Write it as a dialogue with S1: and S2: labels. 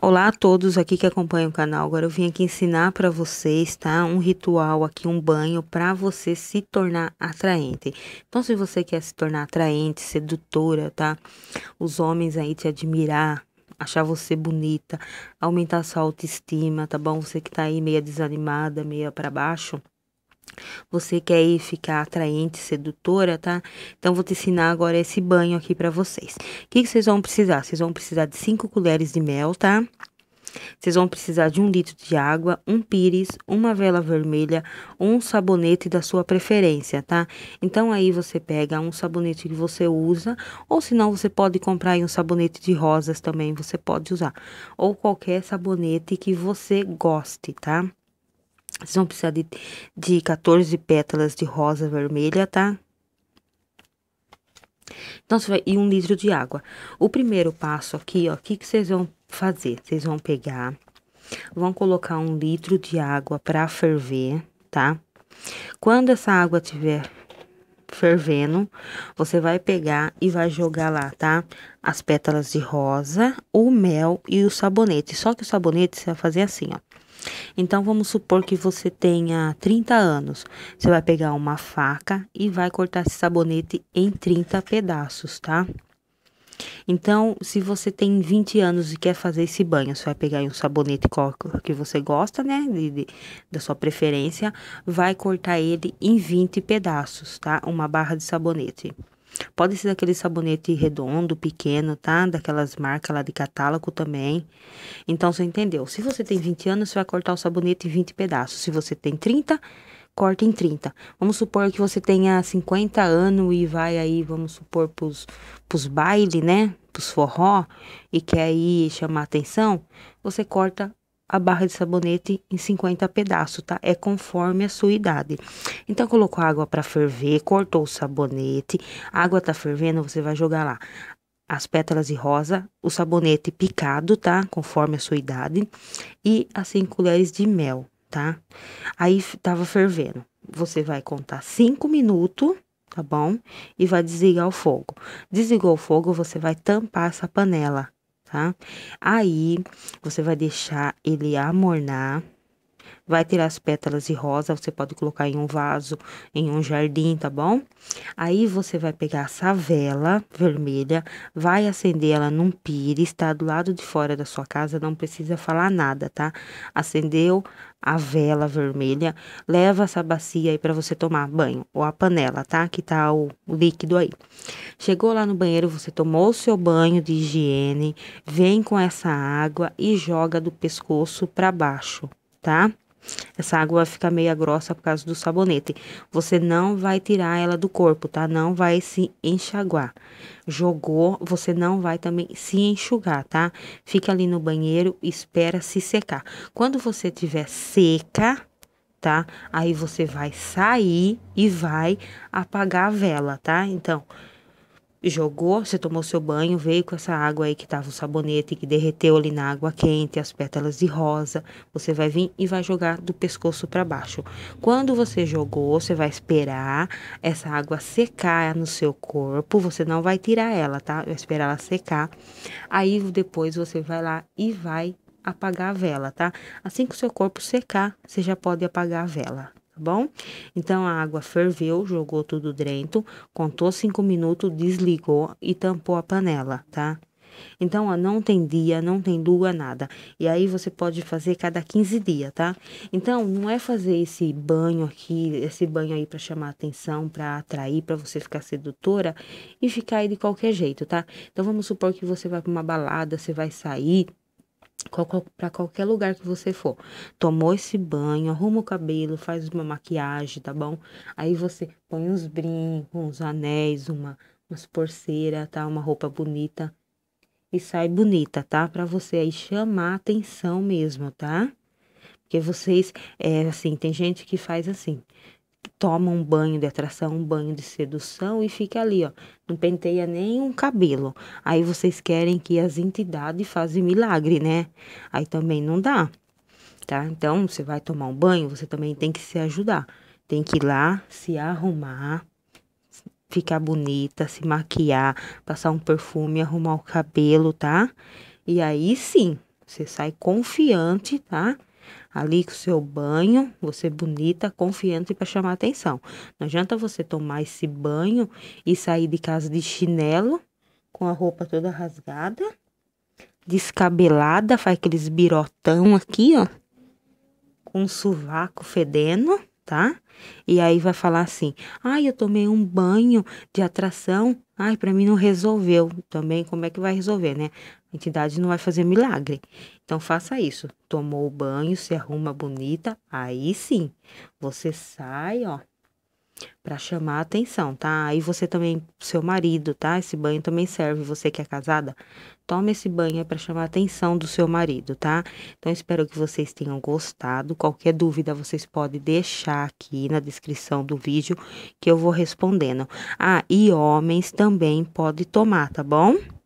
S1: Olá a todos aqui que acompanham o canal. Agora eu vim aqui ensinar para vocês, tá? Um ritual aqui, um banho para você se tornar atraente. Então, se você quer se tornar atraente, sedutora, tá? Os homens aí te admirar, achar você bonita, aumentar sua autoestima, tá bom? Você que tá aí meia desanimada, meia para baixo, você quer ir ficar atraente, sedutora, tá? Então, vou te ensinar agora esse banho aqui para vocês. O que, vocês vão precisar? Vocês vão precisar de 5 colheres de mel, tá? Vocês vão precisar de um litro de água, um pires, uma vela vermelha, um sabonete da sua preferência, tá? Então aí você pega um sabonete que você usa, ou se não você pode comprar um sabonete de rosas também, você pode usar, ou qualquer sabonete que você goste, tá? Vocês vão precisar de, de 14 pétalas de rosa vermelha, tá? Então, você vai... E um litro de água. O primeiro passo aqui, ó, o que, que vocês vão fazer? Vocês vão pegar, vão colocar um litro de água para ferver, tá? Quando essa água tiver fervendo, você vai pegar e vai jogar lá, tá? As pétalas de rosa, o mel e o sabonete. Só que o sabonete você vai fazer assim, ó. Então vamos supor que você tenha 30 anos. Você vai pegar uma faca e vai cortar esse sabonete em 30 pedaços, tá? Então, se você tem 20 anos e quer fazer esse banho, você vai pegar um sabonete que você gosta, né? De, de, da sua preferência, vai cortar ele em 20 pedaços, tá? Uma barra de sabonete. Pode ser daquele sabonete redondo, pequeno, tá? Daquelas marcas lá de catálogo também. Então, você entendeu? Se você tem 20 anos, você vai cortar o sabonete em 20 pedaços. Se você tem 30, corta em 30. Vamos supor que você tenha 50 anos e vai aí, vamos supor, pros, pros baile, né? Pros forró, e quer aí chamar atenção, você corta a barra de sabonete em 50 pedaços, tá? É conforme a sua idade. Então, colocou água para ferver, cortou o sabonete, a água tá fervendo, você vai jogar lá as pétalas de rosa, o sabonete picado, tá? Conforme a sua idade, e as 5 colheres de mel, tá? Aí tava fervendo. Você vai contar 5 minutos, tá bom? E vai desligar o fogo. Desligou o fogo, você vai tampar essa panela tá? Aí, você vai deixar ele amornar vai tirar as pétalas de rosa, você pode colocar em um vaso, em um jardim, tá bom? Aí você vai pegar essa vela vermelha, vai acender ela num pires, tá? Do lado de fora da sua casa, não precisa falar nada, tá? Acendeu a vela vermelha, leva essa bacia aí para você tomar banho, ou a panela, tá? Que tá o líquido aí. Chegou lá no banheiro, você tomou o seu banho de higiene, vem com essa água e joga do pescoço para baixo, tá? Essa água vai ficar meia grossa por causa do sabonete. Você não vai tirar ela do corpo, tá? Não vai se enxaguar. Jogou, você não vai também se enxugar, tá? Fica ali no banheiro, espera se secar. Quando você tiver seca, tá? Aí você vai sair e vai apagar a vela, tá? Então, jogou, você tomou seu banho, veio com essa água aí que tava o sabonete que derreteu ali na água quente, as pétalas de rosa, você vai vir e vai jogar do pescoço para baixo. Quando você jogou, você vai esperar essa água secar no seu corpo, você não vai tirar ela, tá? Vai esperar ela secar. Aí depois você vai lá e vai apagar a vela, tá? Assim que o seu corpo secar, você já pode apagar a vela tá bom? Então a água ferveu, jogou tudo dentro, contou cinco minutos, desligou e tampou a panela, tá? Então, ó, não tem dia, não tem lua, nada. E aí você pode fazer cada 15 dias, tá? Então, não é fazer esse banho aqui, esse banho aí para chamar atenção, para atrair, para você ficar sedutora e ficar aí de qualquer jeito, tá? Então, vamos supor que você vai para uma balada, você vai sair, para qualquer lugar que você for. Tomou esse banho, arruma o cabelo, faz uma maquiagem, tá bom? Aí você põe uns brincos, uns anéis, uma umas pulseira, tá? Uma roupa bonita e sai bonita, tá? Para você aí chamar atenção mesmo, tá? Porque vocês, é assim, tem gente que faz assim, toma um banho de atração, um banho de sedução e fica ali, ó. Não penteia nem um cabelo. Aí vocês querem que as entidades façam milagre, né? Aí também não dá, tá? Então, você vai tomar um banho, você também tem que se ajudar. Tem que ir lá, se arrumar, ficar bonita, se maquiar, passar um perfume, arrumar o cabelo, tá? E aí sim, você sai confiante, tá? ali com o seu banho, você é bonita, confiante para chamar atenção. Não adianta você tomar esse banho e sair de casa de chinelo, com a roupa toda rasgada, descabelada, faz aqueles birotão aqui, ó, com o sovaco fedendo tá? E aí vai falar assim: "Ai, eu tomei um banho de atração, ai, para mim não resolveu". Também como é que vai resolver, né? A entidade não vai fazer milagre. Então faça isso. Tomou o banho, se arruma bonita, aí sim. Você sai, ó, para chamar a atenção, tá? Aí você também, seu marido, tá? Esse banho também serve, você que é casada, tome esse banho é para chamar a atenção do seu marido, tá? Então espero que vocês tenham gostado. Qualquer dúvida vocês podem deixar aqui na descrição do vídeo que eu vou respondendo. Ah, e homens também pode tomar, tá bom?